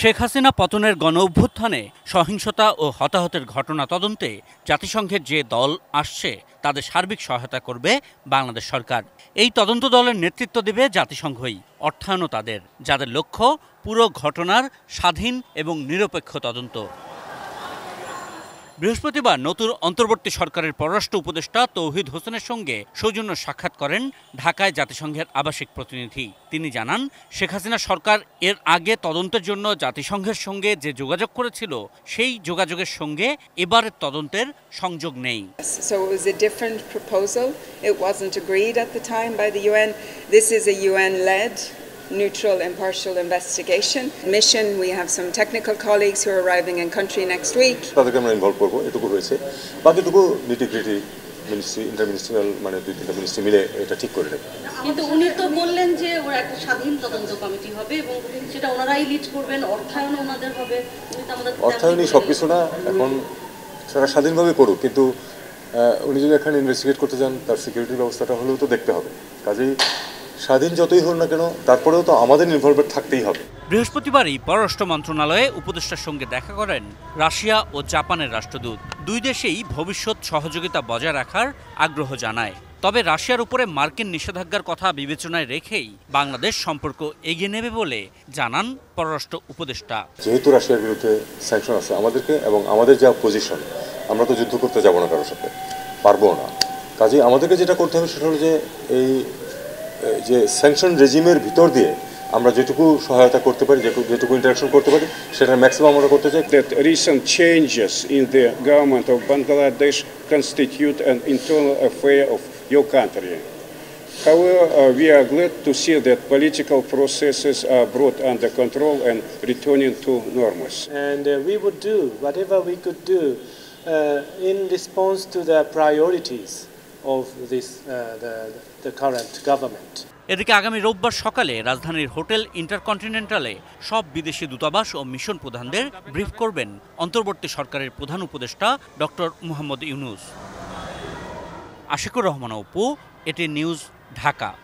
শেখ হাসিনা পতনের গণ অভ্যুত্থানে সহিংসতা ও হতাহতের ঘটনা তদন্তে জাতিসংঘের যে দল আসছে তাদের সার্বিক সহায়তা করবে বাংলাদেশ সরকার এই তদন্ত দলের নেতৃত্ব দেবে জাতিসংঘই অর্থায়নও তাদের যাদের লক্ষ্য পুরো ঘটনার স্বাধীন এবং নিরপেক্ষ তদন্ত বৃহস্পতিবার নতুন অন্তর্বর্তী সরকারের পররাষ্ট্র উপদেষ্টা তৌহিদ হোসেনের সঙ্গে সৌজন্য সাক্ষাৎ করেন ঢাকায় জাতিসংঘের আবাসিক প্রতিনিধি তিনি জানান শেখ হাসিনা সরকার এর আগে তদন্তের জন্য জাতিসংঘের সঙ্গে যে যোগাযোগ করেছিল সেই যোগাযোগের সঙ্গে এবারের তদন্তের সংযোগ নেই This is a UN-led neutral, impartial investigation. Mission, we have some technical colleagues who are arriving in country next week. তাদেরকে আমরা ইনভলভ এটুকু বাকিটুকু মানে দুই তিনটা মিলে এটা ঠিক করে কিন্তু উনি তো বললেন যে অর্থায়ন অর্থায়নই সব না এখন সেটা স্বাধীনভাবে করুক কিন্তু উনি যদি এখানে ইনভেস্টিগেট করতে চান তার সিকিউরিটির ব্যবস্থাটা হলেও তো দেখতে হবে কাজেই স্বাধীন যতই হোক না কেন তারপরেও তো আমাদের ইনভলভমেন্ট থাকতেই হবে বৃহস্পতিবারই পররাষ্ট্র মন্ত্রণালয়ে উপদেষ্টার সঙ্গে দেখা করেন রাশিয়া ও জাপানের রাষ্ট্রদূত দুই দেশেই ভবিষ্যৎ সহযোগিতা বজায় রাখার আগ্রহ জানায় তবে রাশিয়ার উপরে মার্কিন নিষেধাজ্ঞার কথা বিবেচনায় রেখেই বাংলাদেশ সম্পর্ক এগিয়ে নেবে বলে জানান পররাষ্ট্র উপদেষ্টা যেহেতু রাশিয়ার বিরুদ্ধে স্যাংশন আছে আমাদেরকে এবং আমাদের যা পজিশন আমরা তো যুদ্ধ করতে যাব না কারোর সাথে পারবো না কাজে আমাদেরকে যেটা করতে হবে সেটা হলো যে এই যে স্যাংশন রেজিমের ভিতর দিয়ে আমরা যেটুকু সহায়তা করতে পারি যেটুকু ইন্টারাকশন করতে পারি সেটার ম্যাক্সিমাম আমরা করতে চাই that recent changes in the government of Bangladesh constitute an internal affair of your country However, uh, we are glad to see that political processes are brought under control and returning to norms. And uh, we would do whatever we could do uh, in response to the priorities. of this, uh, the, the current government. এদিকে আগামী রোববার সকালে রাজধানীর hotel ইন্টারকন্টিনেন্টালে সব বিদেশি দূতাবাস ও mission প্রধানদের brief করবেন অন্তর্বর্তী সরকারের প্রধান উপদেষ্টা ডক্টর মুহম্মদ ইউনুস আশিকুর রহমান অপু এটি নিউজ ঢাকা